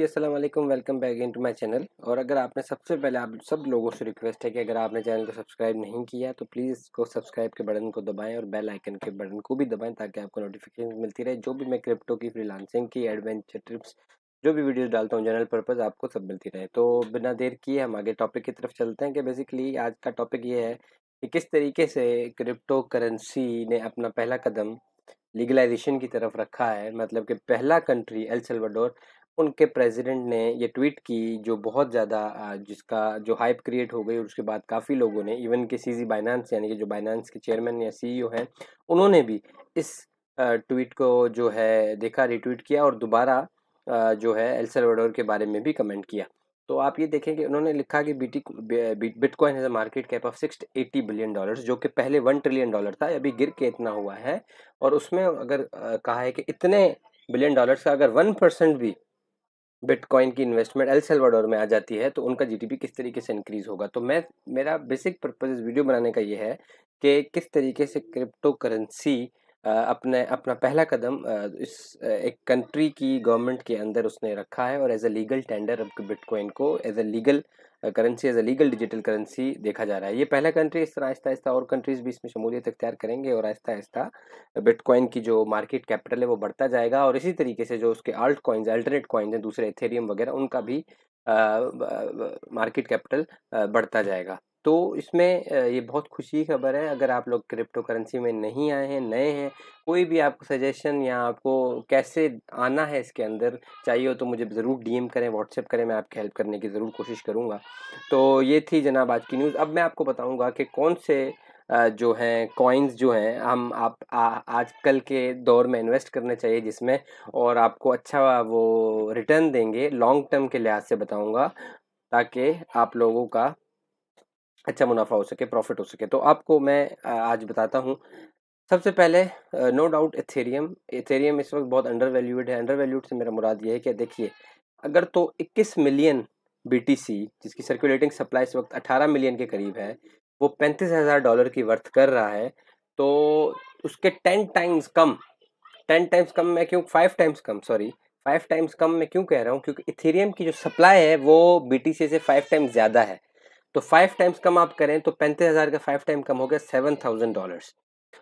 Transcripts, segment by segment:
जी अस्सलाम वालेकुम welcome back in to my channel और अगर आपने सबसे पहले आप सब लोगों से रिक्वेस्ट है कि अगर आपने चैनल को सब्सक्राइब नहीं किया तो प्लीज़ इसको सब्सक्राइब के बटन को दबाएं और बेल आइकन के बटन को भी दबाएं ताकि आपको नोटिफिकेशन मिलती रहे जो भी मैं क्रिप्टो की फ्रीलांसिंग की एडवेंचर ट्रिप्स जो भी वीडियोज़ डालता हूँ जनरल पर्पज़ आपको सब मिलती रहे तो बिना देर किए हम आगे टॉपिक की तरफ चलते हैं कि बेसिकली आज का टॉपिक ये है कि किस तरीके से क्रिप्टो करेंसी ने अपना पहला कदम लीगलाइजेशन की तरफ रखा है मतलब कि पहला कंट्री एल सलवाडोर उनके प्रेसिडेंट ने ये ट्वीट की जो बहुत ज़्यादा जिसका जो हाइप क्रिएट हो गई और उसके बाद काफ़ी लोगों ने इवन के सी जी बाइनानस यानी कि जो बाइनानस के चेयरमैन या सी हैं उन्होंने भी इस ट्वीट को जो है देखा रिट्वीट किया और दोबारा जो है एल सल्वाडोर के बारे में भी कमेंट किया तो आप ये देखें कि उन्होंने लिखा कि BT bitcoin has market cap of six eighty billion dollars जो कि पहले वन ट्रिलियन डॉलर था अभी गिर के इतना हुआ है और उसमें अगर कहा है कि इतने बिलियन डॉलर्स का अगर वन परसेंट भी बिटकॉइन की इन्वेस्टमेंट एल सेल्वाडोर में आ जाती है तो उनका जीडीपी किस तरीके से इंक्रीज़ होगा तो मैं मेरा बेसिक पर्पज़ इस वीडियो बनाने का ये है कि किस तरीके से क्रिप्टो करेंसी अपने अपना पहला कदम इस एक कंट्री की गवर्नमेंट के अंदर उसने रखा है और एज ए लीगल टेंडर अब बिटकॉइन को as a legal currency as a legal digital currency देखा जा रहा है ये पहला कंट्री इस तरह आहिस्ता आहिस्ता और कंट्रीज भी इसमें शमूलियत अख्तियार करेंगे और आहिस्ता आहिस्ता बिटकॉइन की जो मार्केट कैपिटल है वो बढ़ता जाएगा और इसी तरीके से जो उसके आल्ट कॉइन्स अल्टरनेट कॉइन्स हैं दूसरे एथेरियम वगैरह उनका भी मार्केट कैपिटल बढ़ता जाएगा तो इसमें ये बहुत खुशी की खबर है अगर आप लोग क्रिप्टो करेंसी में नहीं आए हैं नए हैं कोई भी आपको सजेशन या आपको कैसे आना है इसके अंदर चाहिए हो तो मुझे ज़रूर डीएम करें व्हाट्सएप करें मैं आपकी हेल्प करने की ज़रूर कोशिश करूँगा तो ये थी जनाब आज की न्यूज़ अब मैं आपको बताऊँगा कि कौन से जो हैं कॉइन्स जो हैं हम आप आजकल आज कल के दौर में इन्वेस्ट करने चाहिए जिसमें और आपको अच्छा वो रिटर्न देंगे लॉन्ग टर्म के लिहाज से बताऊँगा ताकि आप लोगों का अच्छा मुनाफा हो सके प्रॉफिट हो सके तो आपको मैं आज बताता हूँ सबसे पहले नो डाउट इथेरियम एथेरियम इस वक्त बहुत अंडर वैल्यूड है अंडर वैल्यूड से मेरा मुराद ये है कि देखिए अगर तो 21 मिलियन बीटीसी जिसकी सर्कुलेटिंग सप्लाई इस वक्त 18 मिलियन के करीब है वो पैंतीस हज़ार डॉलर की वर्थ कर रहा है तो उसके टेन टाइम्स कम टेन टाइम्स कम मैं क्यों फाइव टाइम्स कम सॉरी फाइव टाइम्स कम मैं क्यों कह रहा हूँ क्योंकि इथेरियम की जो सप्लाई है वो बी से फाइव टाइम्स ज़्यादा है तो फाइव टाइम्स कम आप करें तो पैंतीस हज़ार का फाइव टाइम कम हो गया सेवन थाउजेंड डॉलर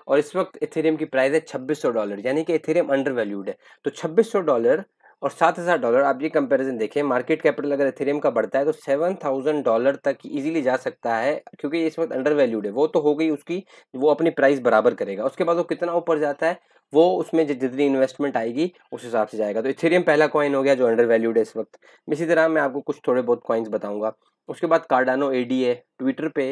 और इस वक्त इथेरियम की प्राइस है छब्बीस सौ डॉलर यानी कि इथेरियम अंडर वैल्यूड है तो छब्बीस सौ डॉलर और सात हज़ार डॉलर आप ये कंपैरिजन देखें मार्केट कैपिटल अगर इथेरियम का बढ़ता है तो सेवन थाउजेंड डॉलर तक इजीली जा सकता है क्योंकि इस वक्त अंडर वैल्यूड है वो तो हो गई उसकी वो अपनी प्राइस बराबर करेगा उसके बाद वो कितना ऊपर जाता है वो उसमें जितनी इन्वेस्टमेंट आएगी उस हिसाब से जाएगा तो इथेरियम पहला कॉइन हो गया जो अंडर वैल्यूड है इस वक्त इसी तरह मैं आपको कुछ थोड़े बहुत कॉइन्स बताऊंगा उसके बाद Cardano A D A Twitter पे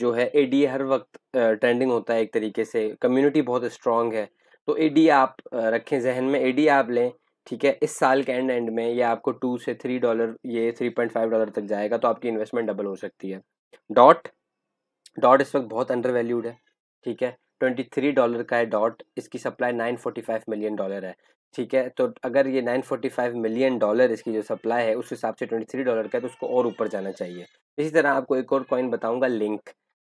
जो है ए डी ए हर वक्त ट्रेंडिंग होता है एक तरीके से कम्युनिटी बहुत स्ट्रॉन्ग है तो ए डी आप रखें जहन में ए डी आप लें ठीक है इस साल के एंड एंड में ये आपको टू से थ्री डॉलर ये थ्री पॉइंट फाइव डॉलर तक जाएगा तो आपकी इन्वेस्टमेंट डबल हो सकती है डॉट डॉट इस वक्त बहुत अंडर वैल्यूड है ठीक है ट्वेंटी थ्री डॉलर का है डॉट इसकी supply nine forty five million dollar है ठीक है तो अगर ये 945 मिलियन डॉलर इसकी जो सप्लाई है उस हिसाब से 23 डॉलर का है तो उसको और ऊपर जाना चाहिए इसी तरह आपको एक और कॉइन बताऊंगा लिंक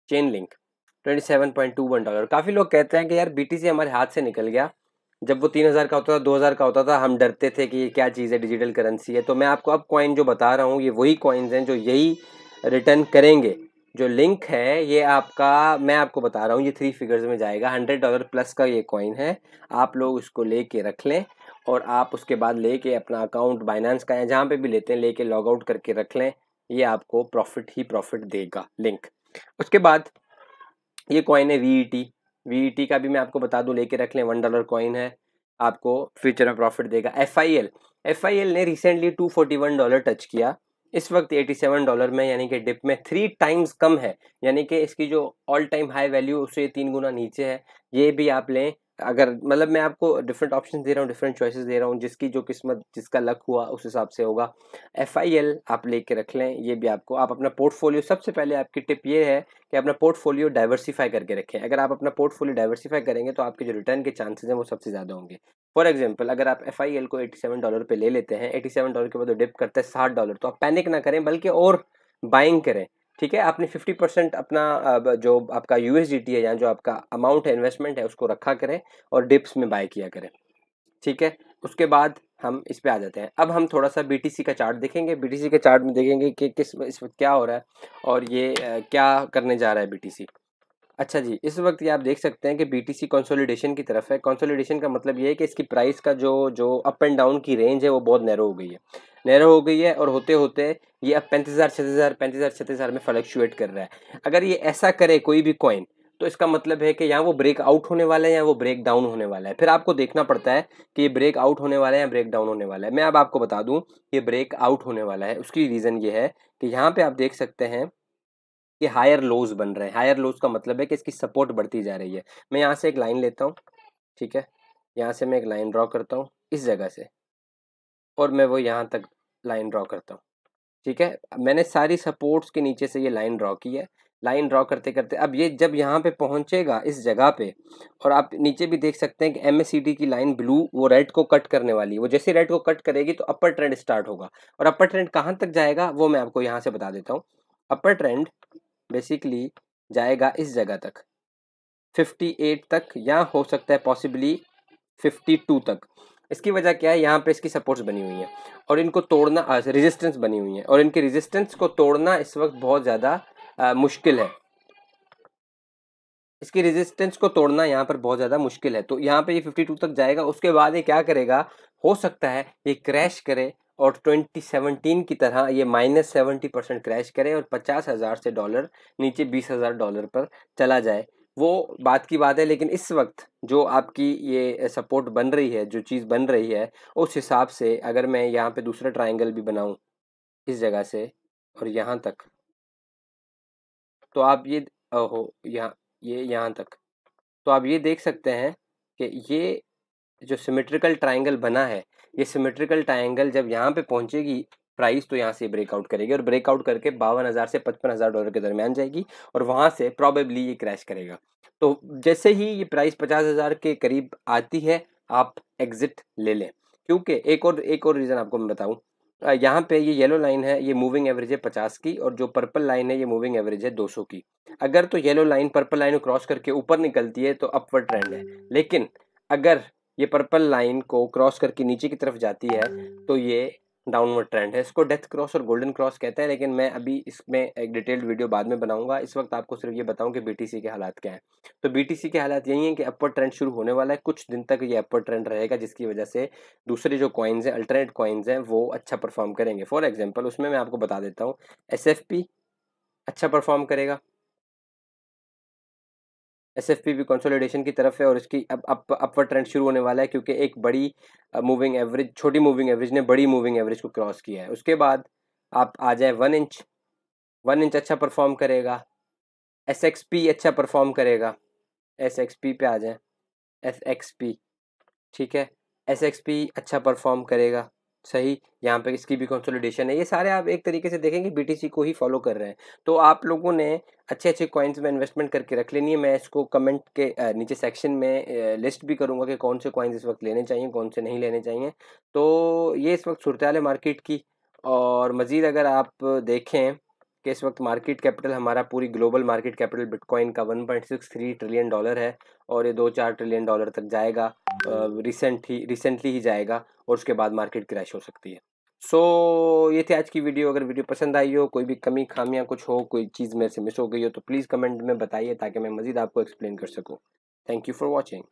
चेन लिंक 27.21 डॉलर काफ़ी लोग कहते हैं कि यार बीटीसी हमारे हाथ से निकल गया जब वो 3000 का होता था 2000 का होता था हम डरते थे कि ये क्या चीज़ है डिजिटल करेंसी है तो मैं आपको अब कॉइन जो बता रहा हूँ ये वही कॉइन्स हैं जो यही रिटर्न करेंगे जो लिंक है ये आपका मैं आपको बता रहा हूँ ये थ्री फिगर्स में जाएगा हंड्रेड डॉलर प्लस का ये कॉइन है आप लोग इसको ले कर रख लें और आप उसके बाद ले कर अपना अकाउंट बाइनेंस का या जहाँ पे भी लेते हैं ले के लॉग आउट करके रख लें ये आपको प्रॉफिट ही प्रॉफिट देगा लिंक उसके बाद ये कॉइन है वी ई e e का भी मैं आपको बता दूँ लेके रख लें वन डॉलर कॉइन है आपको फ्यूचर में प्रॉफिट देगा F I L F I L ने recently two forty one dollar touch किया इस वक्त 87 डॉलर में यानी कि डिप में थ्री टाइम्स कम है यानी कि इसकी जो ऑल टाइम हाई वैल्यू उससे तीन गुना नीचे है ये भी आप लें अगर मतलब मैं आपको डिफरेंट ऑप्शन दे रहा हूँ डिफरेंट चॉइसेस दे रहा हूँ जिसकी जो किस्मत जिसका लक हुआ उस हिसाब से होगा एफ आई एल आप लेके रख लें ये भी आपको आप अपना पोर्टफोलियो सबसे पहले आपकी टिप ये है कि अपना पोर्टफोलियो डाइवर्सीफाई करके रखें अगर आप अपना पोर्टफोलियो डाइवर्सीफाई करेंगे तो आपके जो रिटर्न के चांसेज हैं वो सबसे ज़्यादा होंगे फॉर एग्जाम्पल अगर आप एफ आई एल को एटी सेवन डॉलर पर ले लेते हैं एटी सेवन डॉलर के बाद डिप करता है साठ डॉलर तो आप पैनिक ना करें बल्कि और बाइंग करें ठीक है आपने 50 परसेंट अपना जो आपका यू है या जो आपका अमाउंट है इन्वेस्टमेंट है उसको रखा करें और डिप्स में बाय किया करें ठीक है उसके बाद हम इस पर आ जाते हैं अब हम थोड़ा सा बी का चार्ट देखेंगे बी के चार्ट में देखेंगे कि किस इस वक्त क्या हो रहा है और ये क्या करने जा रहा है बी अच्छा जी इस वक्त ये आप देख सकते हैं कि बी सी कंसोलिडेशन की तरफ है कंसोलिडेशन का मतलब ये है कि इसकी प्राइस का जो जो अप एंड डाउन की रेंज है वो बहुत नैरो हो गई है नैरो हो गई है और होते होते ये अब पैंतीस हज़ार छत्तीस हज़ार पैंतीस हज़ार छत्तीस हज़ार में फ्लक्चुएट कर रहा है अगर ये ऐसा करे कोई भी कॉइन तो इसका मतलब है कि यहाँ वो ब्रेक आउट होने वाला है या वो ब्रेक डाउन होने वाला है फिर आपको देखना पड़ता है कि ये ब्रेक आउट होने वाला है या ब्रेक डाउन होने वाला है मैं अब आपको बता दूँ ये ब्रेक आउट होने वाला है उसकी रीज़न ये है कि यहाँ पर आप देख सकते हैं कि हायर लोज बन रहे हैं हायर लोज का मतलब है कि इसकी सपोर्ट बढ़ती जा रही है मैं यहाँ से एक लाइन लेता हूँ ठीक है यहाँ से मैं एक लाइन ड्रॉ करता हूँ इस जगह से और मैं वो यहाँ तक लाइन ड्रॉ करता हूँ ठीक है मैंने सारी सपोर्ट्स के नीचे से ये लाइन ड्रॉ की है लाइन ड्रॉ करते करते अब ये जब यहाँ पे पहुँचेगा इस जगह पे और आप नीचे भी देख सकते हैं कि एम की लाइन ब्लू वो रेड को कट करने वाली है वो जैसे रेड को कट करेगी तो अपर ट्रेंड स्टार्ट होगा और अपर ट्रेंड कहाँ तक जाएगा वो मैं आपको यहाँ से बता देता हूँ अपर ट्रेंड बेसिकली जाएगा इस जगह तक 58 तक या हो सकता है पॉसिबली 52 तक इसकी वजह क्या है यहाँ पे इसकी सपोर्ट्स बनी हुई हैं और इनको तोड़ना रेजिस्टेंस बनी हुई है और इनके रेजिस्टेंस को तोड़ना इस वक्त बहुत ज़्यादा मुश्किल है इसकी रेजिस्टेंस को तोड़ना यहाँ पर बहुत ज़्यादा मुश्किल है तो यहाँ पे ये 52 तक जाएगा उसके बाद ये क्या करेगा हो सकता है ये क्रैश करे और 2017 की तरह ये माइनस सेवेंटी परसेंट क्रैश करे और पचास हज़ार से डॉलर नीचे बीस हज़ार डॉलर पर चला जाए वो बात की बात है लेकिन इस वक्त जो आपकी ये सपोर्ट बन रही है जो चीज़ बन रही है उस हिसाब से अगर मैं यहाँ पे दूसरा ट्रायंगल भी बनाऊँ इस जगह से और यहाँ तक तो आप ये ओहो यहाँ ये यहाँ तक तो आप ये देख सकते हैं कि ये जो सिमेट्रिकल ट्रायंगल बना है ये सिमेट्रिकल ट्राइंगल जब यहाँ पे पहुंचेगी प्राइस तो यहाँ से ब्रेकआउट करेगी और ब्रेकआउट करके बावन हज़ार से पचपन हज़ार डॉलर के दरमियान जाएगी और वहाँ से प्रॉबेबली ये क्रैश करेगा तो जैसे ही ये प्राइस पचास हज़ार के करीब आती है आप एग्जिट ले लें क्योंकि एक और एक और रीज़न आपको मैं बताऊँ यहाँ पे ये येलो लाइन है ये मूविंग एवरेज है पचास की और जो पर्पल लाइन है ये मूविंग एवरेज है दो सौ की अगर तो yellow line purple line cross करके ऊपर निकलती है तो अपवर्ड ट्रेंड है लेकिन अगर ये पर्पल लाइन को क्रॉस करके नीचे की तरफ जाती है तो ये डाउनवर्ड ट्रेंड है इसको डेथ क्रॉस और गोल्डन क्रॉस कहते हैं लेकिन मैं अभी इसमें एक डिटेल्ड वीडियो बाद में बनाऊंगा इस वक्त आपको सिर्फ ये बताऊं कि बीटीसी के हालात क्या हैं तो बीटीसी के हालात यही हैं कि अपर ट्रेंड शुरू होने वाला है कुछ दिन तक ये अपर ट्रेंड रहेगा जिसकी वजह से दूसरे जो कॉइन्स हैं अल्टरनेट कॉइन्स हैं वो अच्छा परफॉर्म करेंगे फॉर एग्जाम्पल उसमें मैं आपको बता देता हूँ एस अच्छा परफॉर्म करेगा एस एफ पी भी कंसोलिडेशन की तरफ है और इसकी अब अप अपवर ट्रेंड शुरू होने वाला है क्योंकि एक बड़ी मूविंग एवरेज छोटी मूविंग एवरेज ने बड़ी मूविंग एवरेज को क्रॉस किया है उसके बाद आप आ जाए वन इंच वन इंच अच्छा परफॉर्म करेगा एस एक्स पी अच्छा परफॉर्म करेगा एस एक्स पी पे आ जाए एस एक्स पी ठीक है एस एक्स पी अच्छा परफॉर्म करेगा सही यहाँ पे इसकी भी कंसोलिडेशन है ये सारे आप एक तरीके से देखेंगे बीटीसी को ही फॉलो कर रहे हैं तो आप लोगों ने अच्छे अच्छे कॉइन्स में इन्वेस्टमेंट करके रख लेनी है मैं इसको कमेंट के नीचे सेक्शन में लिस्ट भी करूँगा कि कौन से कॉइन्स इस वक्त लेने चाहिए कौन से नहीं लेने चाहिए तो ये इस वक्त सुरत्याल मार्केट की और मज़ीद अगर आप देखें कि इस वक्त मार्केट कैपिटल हमारा पूरी ग्लोबल मार्केट कैपिटल बिटकॉइन का 1.63 ट्रिलियन डॉलर है और ये दो चार ट्रिलियन डॉलर तक जाएगा रिसेंट ही रिसेंटली ही जाएगा और उसके बाद मार्केट क्रैश हो सकती है सो so, ये थी आज की वीडियो अगर वीडियो पसंद आई हो कोई भी कमी खामियाँ कुछ हो कोई चीज़ मेरे से मिस हो गई हो तो प्लीज़ कमेंट में बताइए ताकि मैं मज़ीद आपको एक्सप्लेन कर सकूँ थैंक यू फॉर वॉचिंग